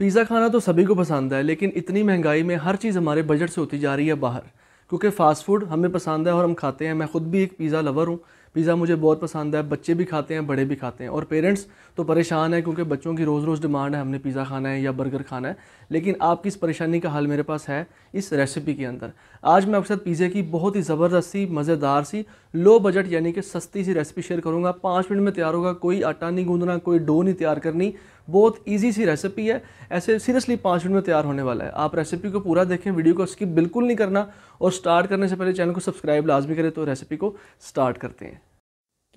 pizza खाना तो सभी को पसंद है लेकिन इतनी महंगाई में हर चीज़ हमारे बजट से होती जा रही है बाहर क्योंकि फ़ास्ट फूड हमें पसंद है और हम खाते हैं मैं ख़ुद भी एक पिज़्ज़ा लवर हूँ पिज़्ज़ा मुझे बहुत पसंद है बच्चे भी खाते हैं बड़े भी खाते हैं और पेरेंट्स तो परेशान है क्योंकि बच्चों की रोज़ रोज़ डिमांड है हमने पिज़्ज़ा खाना है या बर्गर खाना है लेकिन आपकी इस परेशानी का हल मेरे पास है इस रेसिपी के अंदर आज मैं आपके साथ पिज़्ज़े की बहुत ही ज़बरदस्त सी मज़ेदार सी लो बजट यानी कि सस्ती सी रेसिपी शेयर करूँगा पाँच मिनट में तैयार होगा कोई आटा नहीं गूँधना कोई डो नहीं तैयार करनी बहुत ईजी सी रेसिपी है ऐसे सीरियसली पाँच मिनट में तैयार होने वाला है आप रेसिपी को पूरा देखें वीडियो को स्किप बिल्कुल नहीं करना और स्टार्ट करने से पहले चैनल को सब्सक्राइब लाजमी करें तो रेसिपी को स्टार्ट करते हैं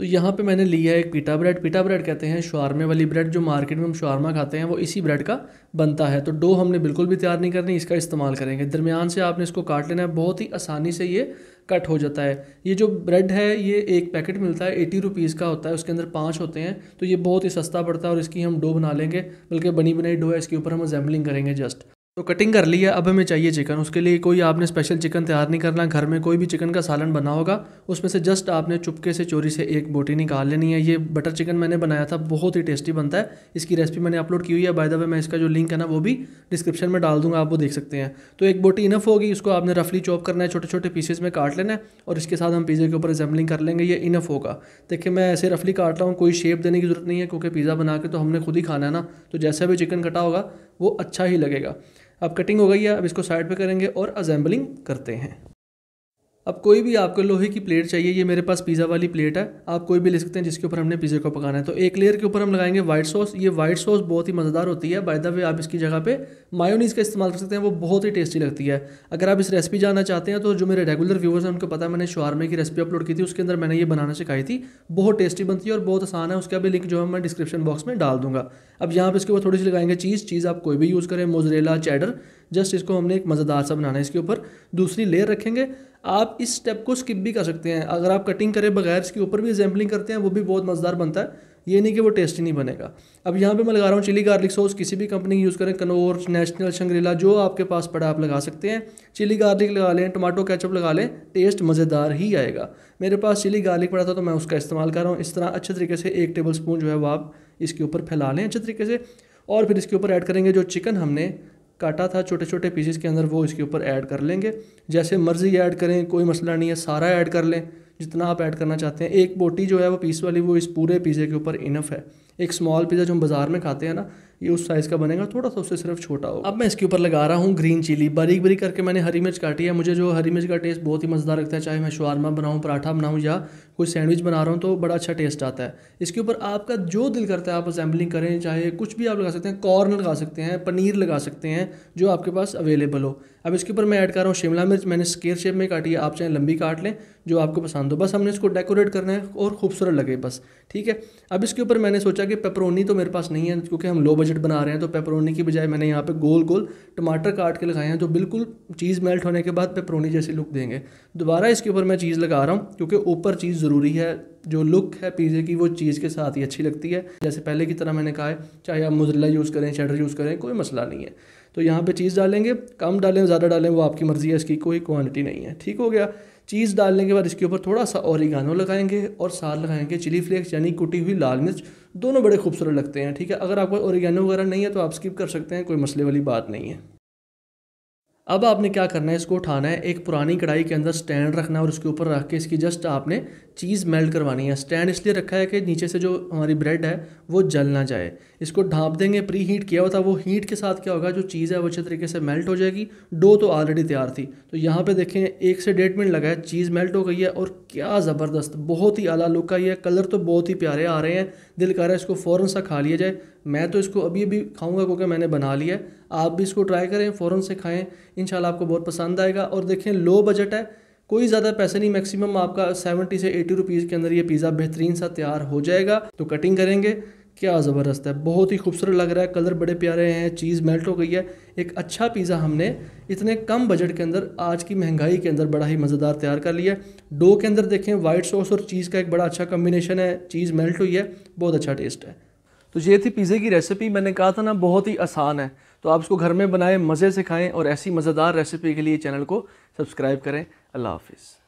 तो यहाँ पे मैंने लिया है एक पीटा ब्रेड पीटा ब्रेड कहते हैं शुरमे वाली ब्रेड जो मार्केट में हम शुरमा खाते हैं वो इसी ब्रेड का बनता है तो डो हमने बिल्कुल भी तैयार नहीं करनी इसका इस्तेमाल करेंगे दरमियान से आपने इसको काट लेना है बहुत ही आसानी से ये कट हो जाता है ये जो ब्रेड है ये एक पैकेट मिलता है एटी रुपीज़ का होता है उसके अंदर पाँच होते हैं तो ये बहुत ही सस्ता पड़ता है और इसकी हम डो बना लेंगे बल्कि बनी बनाई डो है इसके ऊपर हम असेंबलिंग करेंगे जस्ट तो कटिंग कर ली है अब हमें चाहिए चिकन उसके लिए कोई आपने स्पेशल चिकन तैयार नहीं करना घर में कोई भी चिकन का सालन बना होगा उसमें से जस्ट आपने चुपके से चोरी से एक बोटी निकाल लेनी है ये बटर चिकन मैंने बनाया था बहुत ही टेस्टी बनता है इसकी रेसिपी मैंने अपलोड की हुई है बाय द वे मैं इसका जो लिंक है ना वो भी डिस्क्रिप्शन में डाल दूंगा आप वो देख सकते हैं तो एक बोटी इनफ होगी इसको आपने रफली चॉप करना है छोटे छोटे पीसेस में काट लेना है और इसके साथ हम पिज़्ज़े के ऊपर असेंबलिंग कर लेंगे ये इनफ होगा देखिए मैं ऐसे रफली काट रहा हूँ कोई शेप देने की ज़रूरत नहीं है क्योंकि पिज़्ज़ा बना के तो हमने खुद ही खाना है ना तो जैसा भी चिकन कटा होगा वो अच्छा ही लगेगा अब कटिंग हो गई है अब इसको साइड पे करेंगे और असेंबलिंग करते हैं अब कोई भी आपको लोहे की प्लेट चाहिए ये मेरे पास पिज़्ज़ा वाली प्लेट है आप कोई भी ले सकते हैं जिसके ऊपर हमने पिज़्ज़े को पकाना है तो एक लेयर के ऊपर हम लगाएंगे वाइट सॉस ये वाइट सॉस बहुत ही मज़ेदार होती है बाय द वे आप इसकी जगह पे मायोनीज़ का इस्तेमाल कर सकते हैं वो बहुत ही टेस्टी लगती है अगर आप इस रेसिपी जानना चाहते हैं तो जो मेरे रेगुलर व्यूवर्स हैं उनको पता है मैंने शारमे की रेसिपी अपलोड की थी उसके अंदर मैंने ये बनाना सिखाई थी बहुत टेस्टी बनती है और बहुत आसान है उसका भी लिंक जो है मैं डिस्क्रिप्शन बॉक्स में डाल दूँगा अब यहाँ पर इसके ऊपर थोड़ी सी लगाएंगे चीज़ चीज़ आप कोई भी यूज़ करें मोजरेला चैडर जस्ट इसको हमने एक मज़ेदार सा बनाना है इसके ऊपर दूसरी लेयर रखेंगे आप इस स्टेप को स्किप भी कर सकते हैं अगर आप कटिंग करें बगैर इसके ऊपर भी एग्जैम्पलिंग करते हैं वो भी बहुत मज़ेदार बनता है ये नहीं कि वो टेस्टी नहीं बनेगा अब यहाँ पे मैं लगा रहा हूँ चिली गार्लिक सॉस किसी भी कंपनी की यूज़ करें कनोर नेशनल शंग्रीला जो आपके पास पड़ा आप लगा सकते हैं चिली गार्लिक लगा लें टमाटो कैचअप लगा लें टेस्ट मज़ेदार ही आएगा मेरे पास चिली गार्लिक पड़ा था तो मैं उसका इस्तेमाल कर रहा हूँ इस तरह अच्छे तरीके से एक टेबल स्पून जो है वो आप इसके ऊपर फैला लें अच्छे तरीके से और फिर इसके ऊपर ऐड करेंगे जो चिकन हमने काटा था छोटे छोटे पीसेस के अंदर वो इसके ऊपर ऐड कर लेंगे जैसे मर्ज़ी ऐड करें कोई मसला नहीं है सारा ऐड कर लें जितना आप ऐड करना चाहते हैं एक बोटी जो है वो पीस वाली वो इस पूरे पिज़्ज़े के ऊपर इनफ है एक स्मॉल पिज़्ज़ा जो हम बाज़ार में खाते हैं ना ये उस साइज़ का बनेगा थोड़ा सा उससे सिर्फ छोटा होगा अब मैं इसके ऊपर लगा रहा हूँ ग्रीन चिली बारीक बारीक करके मैंने हरी मिर्च काटी है मुझे जो हरी मिर्च का टेस्ट बहुत ही मज़ेदार लगता है चाहे मैं शुरमा बनाऊँ पराठा बनाऊँ या कोई सैंडविच बना रहा हूँ तो बड़ा अच्छा टेस्ट आता है इसके ऊपर आपका जो दिल करता है आप असेंबलिंग करें चाहे कुछ भी आप लगा सकते हैं कॉर्न लगा सकते हैं पनीर लगा सकते हैं जो आपके पास अवेलेबल हो अब इसके ऊपर मैं ऐड कर रहा हूँ शिमला मिर्च मैंने स्केयर शेप में काटी है आप चाहे लंबी काट लें जो आपको पसंद हो बस हमने इसको डेकोरेट करना है और खूबसूरत लगे बस ठीक है अब इसके ऊपर मैंने सोचा कि पेपरोनी तो मेरे पास नहीं है क्योंकि हम लो बजट बना रहे हैं तो पेपरोनी की बजाय मैंने यहाँ पर गोल गोल टमाटर काट के लगाए हैं जो बिल्कुल चीज़ मेल्ट होने के बाद पेपरोनी जैसी लुक देंगे दोबारा इसके ऊपर मैं चीज़ लगा रहा हूँ क्योंकि ऊपर चीज़ ज़रूरी है जो लुक है पिज़्ज़े की वो चीज़ के साथ ही अच्छी लगती है जैसे पहले की तरह मैंने कहा है चाहे आप मुजला यूज़ करें शेडर यूज़ करें कोई मसला नहीं है तो यहाँ पे चीज़ डालेंगे कम डालें ज़्यादा डालें वो आपकी मर्ज़ी है इसकी कोई क्वांटिटी नहीं है ठीक हो गया चीज़ डालने के बाद इसके ऊपर थोड़ा सा औरिगानो लगाएंगे और साथ लगाएंगे चिली फ्लेक्स यानी कुटी हुई लाल मिर्च दोनों बड़े खूबसूरत लगते हैं ठीक है अगर आपको औरिगानो वगैरह नहीं है तो आप स्किप कर सकते हैं कोई मसले वाली बात नहीं है अब आपने क्या करना है इसको उठाना है एक पुरानी कढ़ाई के अंदर स्टैंड रखना है और उसके ऊपर रख के इसकी जस्ट आपने चीज़ मेल्ट करवानी है स्टैंड इसलिए रखा है कि नीचे से जो हमारी ब्रेड है वो जल ना जाए इसको ढांप देंगे प्री हीट किया होता वो हीट के साथ क्या होगा जो चीज़ है वो अच्छे तरीके से मेल्ट हो जाएगी डो तो ऑलरेडी तैयार थी तो यहाँ पर देखें एक से डेढ़ मिनट लगा है चीज़ मेल्ट हो गई है और क्या ज़बरदस्त बहुत ही आला लुक आई है कलर तो बहुत ही प्यारे आ रहे हैं दिल कर रहा है इसको फ़ौरन सा खा लिया जाए मैं तो इसको अभी अभी खाऊंगा क्योंकि मैंने बना लिया है आप भी इसको ट्राई करें फ़ौर से खाएँ इन आपको बहुत पसंद आएगा और देखें लो बजट है कोई ज़्यादा पैसे नहीं मैक्सिमम आपका सेवेंटी से एटी रुपीज़ के अंदर ये पिज़्ज़ा बेहतरीन सा तैयार हो जाएगा तो कटिंग करेंगे क्या ज़बरदस्त है बहुत ही खूबसूरत लग रहा है कलर बड़े प्यारे हैं चीज़ मेल्ट हो गई है एक अच्छा पिज़्ज़ा हमने इतने कम बजट के अंदर आज की महंगाई के अंदर बड़ा ही मज़ेदार तैयार कर लिया डो के अंदर देखें वाइट सॉस और चीज़ का एक बड़ा अच्छा कम्बिनेशन है चीज़ मेल्ट हुई है बहुत अच्छा टेस्ट है तो ये थी पिज़्ज़े की रेसिपी मैंने कहा था ना बहुत ही आसान है तो आप इसको घर में बनाएं मज़े से खाएं और ऐसी मज़ेदार रेसिपी के लिए चैनल को सब्सक्राइब करें अल्लाह हाफिज़